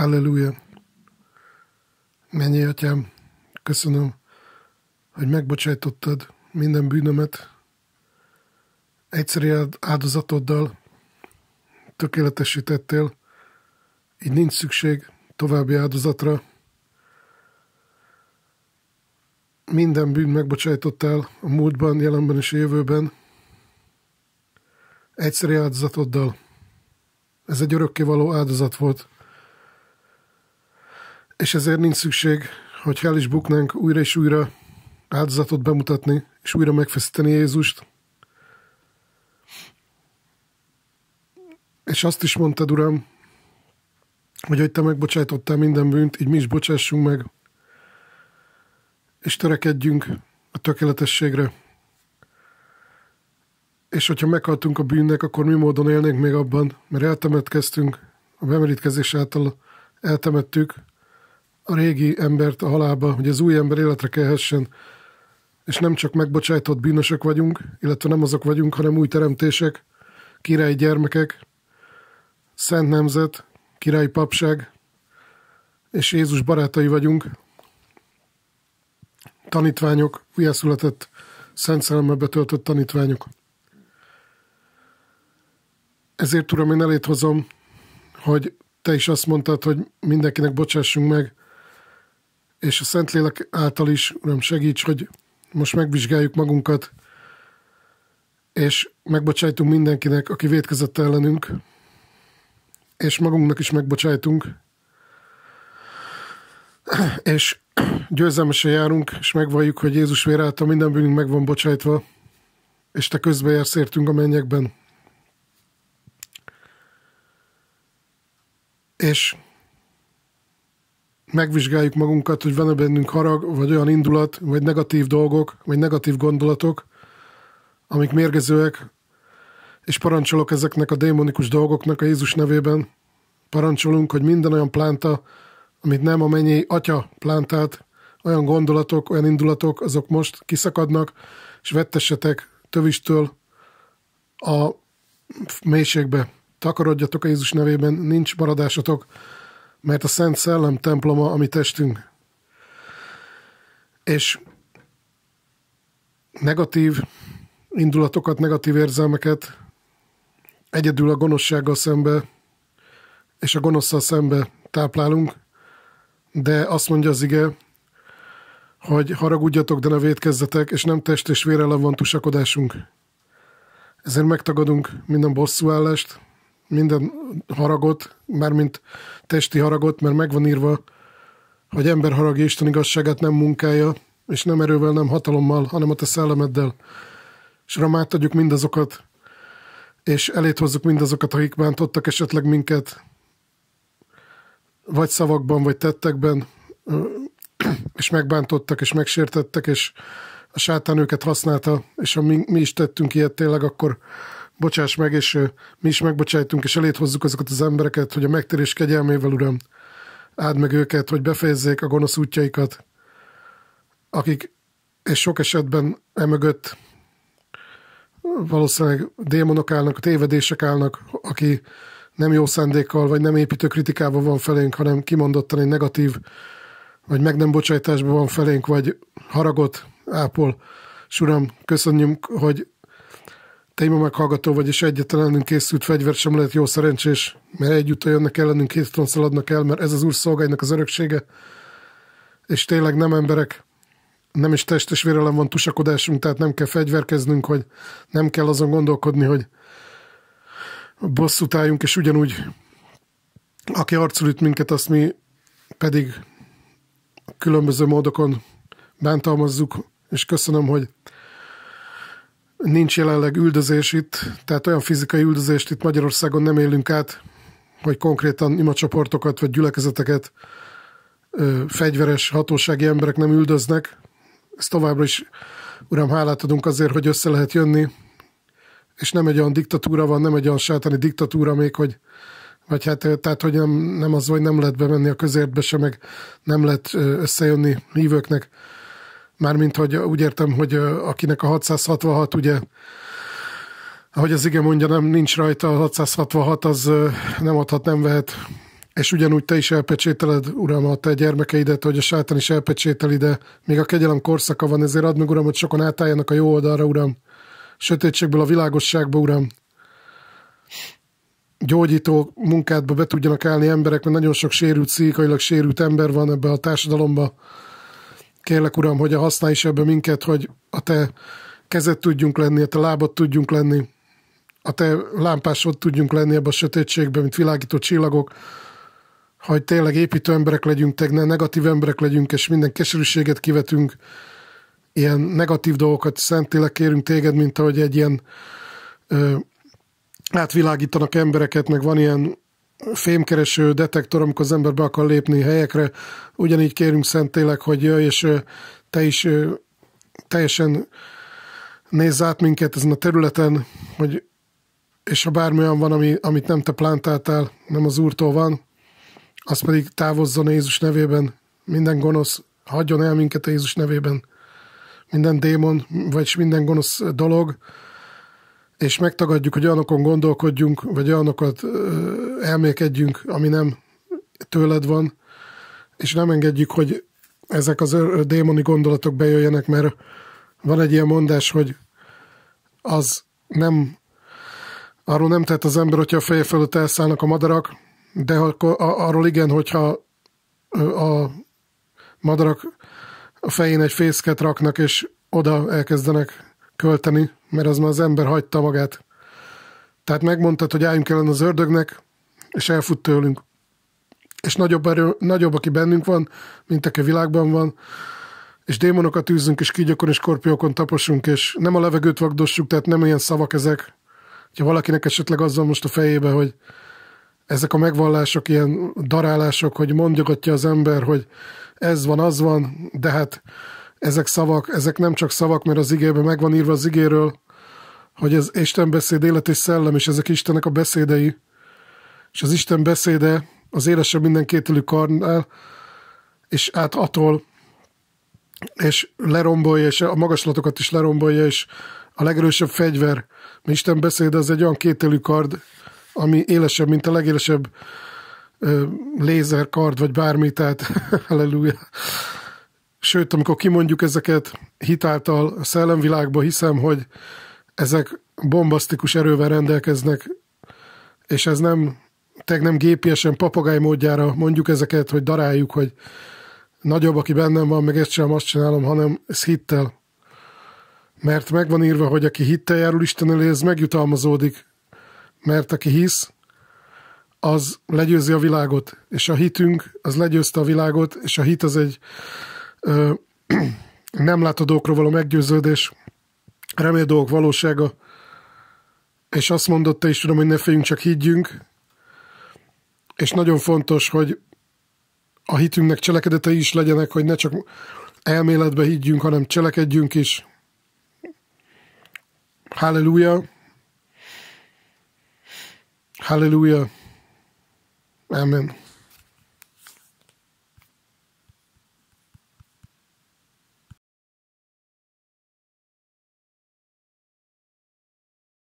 Halleluja! Mennyi atyám, köszönöm, hogy megbocsájtottad minden bűnömet, egyszerű áldozatoddal tökéletesítettél, így nincs szükség további áldozatra. Minden bűn megbocsájtottál a múltban, jelenben és a jövőben. Egyszerű áldozatoddal. Ez egy örökkévaló áldozat volt és ezért nincs szükség, hogy el is buknánk újra és újra áldozatot bemutatni, és újra megfeszíteni Jézust. És azt is mondtad, Uram, hogy hogy Te megbocsájtottál minden bűnt, így mi is bocsássunk meg, és törekedjünk a tökéletességre. És hogyha meghaltunk a bűnnek, akkor mi módon élnénk még abban, mert eltemetkeztünk, a bemerítkezés által eltemettük, a régi embert a halálba, hogy az új ember életre kelhessen, és nem csak megbocsájtott bűnösök vagyunk, illetve nem azok vagyunk, hanem új teremtések, királyi gyermekek, szent nemzet, király papság, és Jézus barátai vagyunk, tanítványok, újjászületett, szent szellembe betöltött tanítványok. Ezért, Uram, én elét hozom, hogy te is azt mondtad, hogy mindenkinek bocsássunk meg, és a Szentlélek által is, Uram, segíts, hogy most megvizsgáljuk magunkat, és megbocsájtunk mindenkinek, aki vétkezett ellenünk, és magunknak is megbocsájtunk, és győzelmesen járunk, és megvalljuk, hogy Jézus vér által minden bűnünk meg van bocsájtva, és te közben jársz értünk a mennyekben. És megvizsgáljuk magunkat, hogy van-e bennünk harag, vagy olyan indulat, vagy negatív dolgok, vagy negatív gondolatok, amik mérgezőek, és parancsolok ezeknek a démonikus dolgoknak a Jézus nevében. Parancsolunk, hogy minden olyan plánta, amit nem a mennyi atya plántát, olyan gondolatok, olyan indulatok, azok most kiszakadnak, és vettessetek tövistől a mélységbe. Takarodjatok a Jézus nevében, nincs maradásatok, mert a Szent Szellem temploma a mi testünk. És negatív indulatokat, negatív érzelmeket egyedül a gonoszsággal szembe és a gonoszsal szembe táplálunk, de azt mondja az ige, hogy haragudjatok, de ne védkezzetek, és nem test és vérelem van tusakodásunk. Ezért megtagadunk minden bosszúállást, minden haragot, mármint testi haragot, mert megvan írva, hogy ember haragja Isten igazságát nem munkája, és nem erővel, nem hatalommal, hanem a te szellemeddel. És ramát adjuk mindazokat, és elét hozzuk mindazokat, akik bántottak esetleg minket, vagy szavakban, vagy tettekben, és megbántottak, és megsértettek, és a sátán őket használta, és ha mi, mi is tettünk ilyet tényleg, akkor bocsáss meg, és mi is megbocsájtunk, és elét hozzuk azokat az embereket, hogy a megtérés kegyelmével, Uram, áld meg őket, hogy befejezzék a gonosz útjaikat, akik, és sok esetben emögött valószínűleg démonok állnak, tévedések állnak, aki nem jó szándékkal, vagy nem építő kritikával van felénk, hanem kimondottan egy negatív, vagy meg nem bocsájtásban van felénk, vagy haragot ápol. És Uram, köszönjük, hogy te ima meghallgató vagy, és egyetlen ellenünk készült fegyver sem lehet jó szerencsés, mert együtt jönnek ellenünk, két tronccal el, mert ez az úr szolgáinak az öröksége, és tényleg nem emberek, nem is testes vérelem van tusakodásunk, tehát nem kell fegyverkeznünk, hogy nem kell azon gondolkodni, hogy bosszút álljunk, és ugyanúgy aki arcul üt minket, azt mi pedig különböző módokon bántalmazzuk, és köszönöm, hogy nincs jelenleg üldözés itt, tehát olyan fizikai üldözést itt Magyarországon nem élünk át, hogy konkrétan imacsoportokat vagy gyülekezeteket ö, fegyveres hatósági emberek nem üldöznek. Ezt továbbra is, uram, hálát adunk azért, hogy össze lehet jönni, és nem egy olyan diktatúra van, nem egy olyan sátani diktatúra még, hogy vagy hát, tehát, hogy nem, nem az, hogy nem lehet bemenni a közértbe se, meg nem lehet összejönni hívőknek Mármint, hogy úgy értem, hogy akinek a 666 ugye ahogy az igen mondja, nem nincs rajta a 666, az nem adhat, nem vehet. És ugyanúgy te is elpecsételed, uram, a te gyermekeidet, hogy a sátán is elpecsételi, de még a kegyelem korszaka van, ezért add meg, uram, hogy sokan átálljanak a jó oldalra, uram. Sötétségből a világosságba, uram. Gyógyító munkádba be tudjanak állni emberek, mert nagyon sok sérült, szíkailag sérült ember van ebbe a társadalomba Kérlek, Uram, hogy a használj is ebbe minket, hogy a te kezed tudjunk lenni, a te lábad tudjunk lenni, a te lámpásod tudjunk lenni ebbe a sötétségbe, mint világító csillagok, hogy tényleg építő emberek legyünk, te ne negatív emberek legyünk, és minden keserűséget kivetünk, ilyen negatív dolgokat szentileg kérünk téged, mint ahogy egy ilyen ö, átvilágítanak embereket, meg van ilyen fémkereső detektor, amikor az ember be akar lépni helyekre. Ugyanígy kérünk szentélek, hogy jöjj, és te is teljesen nézz át minket ezen a területen, hogy és ha bármi olyan van, ami, amit nem te plántáltál, nem az Úrtól van, az pedig távozzon Jézus nevében, minden gonosz, hagyjon el minket a Jézus nevében, minden démon, vagy minden gonosz dolog, és megtagadjuk, hogy olyanokon gondolkodjunk, vagy olyanokat elmélkedjünk, ami nem tőled van, és nem engedjük, hogy ezek az démoni gondolatok bejöjjenek, mert van egy ilyen mondás, hogy az nem, arról nem tett az ember, hogyha a feje fölött elszállnak a madarak, de akkor, arról igen, hogyha a madarak a fején egy fészket raknak, és oda elkezdenek költeni, mert az már az ember hagyta magát. Tehát megmondtad, hogy álljunk ellen az ördögnek, és elfut tőlünk. És nagyobb, erő, nagyobb, aki bennünk van, mint aki világban van, és démonokat űzzünk, és kígyokon és korpiókon taposunk, és nem a levegőt vagdossuk, tehát nem ilyen szavak ezek. Ha valakinek esetleg azzal most a fejébe, hogy ezek a megvallások, ilyen darálások, hogy mondjogatja az ember, hogy ez van, az van, de hát ezek szavak, ezek nem csak szavak, mert az igében megvan írva az igéről, hogy ez Isten beszéd, élet és szellem, és ezek Istennek a beszédei, és az Isten beszéde az élesebb minden kétülű karnál, és át atol, és lerombolja, és a magaslatokat is lerombolja, és a legerősebb fegyver, mi Isten beszéde, az egy olyan kétélű kard, ami élesebb, mint a legélesebb lézerkard, vagy bármi, tehát halleluja sőt, amikor kimondjuk ezeket hitáltal a szellemvilágba, hiszem, hogy ezek bombasztikus erővel rendelkeznek, és ez nem, teg nem gépiesen papagáj módjára mondjuk ezeket, hogy daráljuk, hogy nagyobb, aki bennem van, meg ezt sem azt csinálom, hanem ez hittel. Mert meg van írva, hogy aki hittel járul Isten elé, ez megjutalmazódik. Mert aki hisz, az legyőzi a világot, és a hitünk az legyőzte a világot, és a hit az egy nem látod dolgokról való meggyőződés, remél dolgok valósága, és azt mondott, te is tudom, hogy ne féljünk, csak higgyünk, és nagyon fontos, hogy a hitünknek cselekedetei is legyenek, hogy ne csak elméletbe higgyünk, hanem cselekedjünk is. Halleluja! Halleluja! Amen.